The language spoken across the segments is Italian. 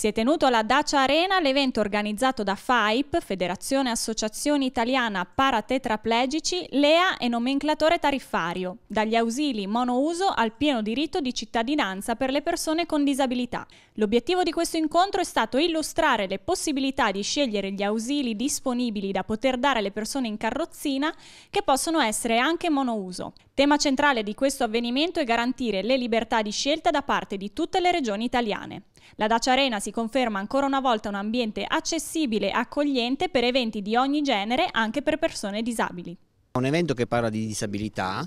Si è tenuto alla Dacia Arena l'evento organizzato da FAIP, Federazione Associazioni Italiana Paratetraplegici, LEA e nomenclatore tariffario, dagli ausili monouso al pieno diritto di cittadinanza per le persone con disabilità. L'obiettivo di questo incontro è stato illustrare le possibilità di scegliere gli ausili disponibili da poter dare alle persone in carrozzina che possono essere anche monouso. Tema centrale di questo avvenimento è garantire le libertà di scelta da parte di tutte le regioni italiane. La Dacia Arena si conferma ancora una volta un ambiente accessibile e accogliente per eventi di ogni genere, anche per persone disabili. Un evento che parla di disabilità,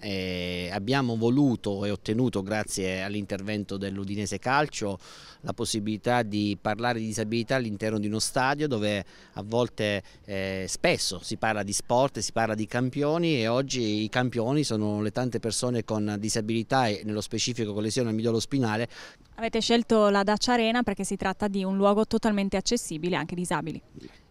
eh, abbiamo voluto e ottenuto grazie all'intervento dell'Udinese Calcio la possibilità di parlare di disabilità all'interno di uno stadio dove a volte eh, spesso si parla di sport, si parla di campioni e oggi i campioni sono le tante persone con disabilità e nello specifico con lesione al midollo spinale. Avete scelto la Dacia Arena perché si tratta di un luogo totalmente accessibile anche ai disabili.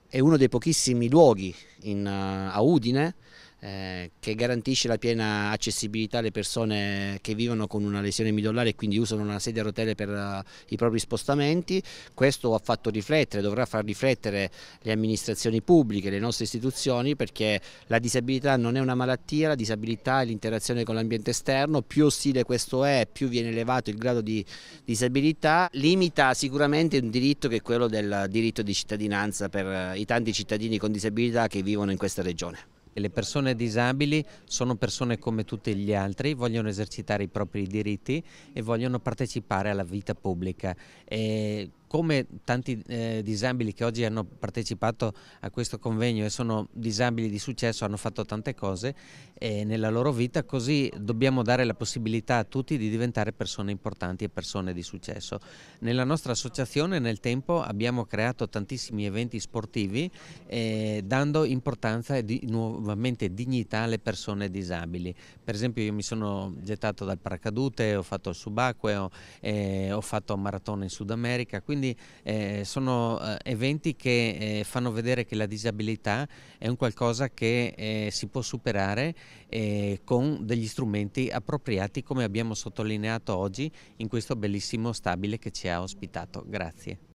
È uno dei pochissimi luoghi in, uh, a Udine eh, che garantisce la piena accessibilità alle persone che vivono con una lesione midollare e quindi usano una sedia a rotelle per eh, i propri spostamenti. Questo ha fatto riflettere, dovrà far riflettere le amministrazioni pubbliche, le nostre istituzioni perché la disabilità non è una malattia, la disabilità è l'interazione con l'ambiente esterno, più ostile questo è, più viene elevato il grado di disabilità, limita sicuramente un diritto che è quello del diritto di cittadinanza per eh, i tanti cittadini con disabilità che vivono in questa regione e le persone disabili sono persone come tutti gli altri, vogliono esercitare i propri diritti e vogliono partecipare alla vita pubblica. E come tanti eh, disabili che oggi hanno partecipato a questo convegno e sono disabili di successo, hanno fatto tante cose eh, nella loro vita, così dobbiamo dare la possibilità a tutti di diventare persone importanti e persone di successo. Nella nostra associazione nel tempo abbiamo creato tantissimi eventi sportivi eh, dando importanza e di, nuovamente dignità alle persone disabili. Per esempio io mi sono gettato dal paracadute, ho fatto il subacqueo, eh, ho fatto maratona in Sud America, quindi quindi eh, sono eh, eventi che eh, fanno vedere che la disabilità è un qualcosa che eh, si può superare eh, con degli strumenti appropriati come abbiamo sottolineato oggi in questo bellissimo stabile che ci ha ospitato. Grazie.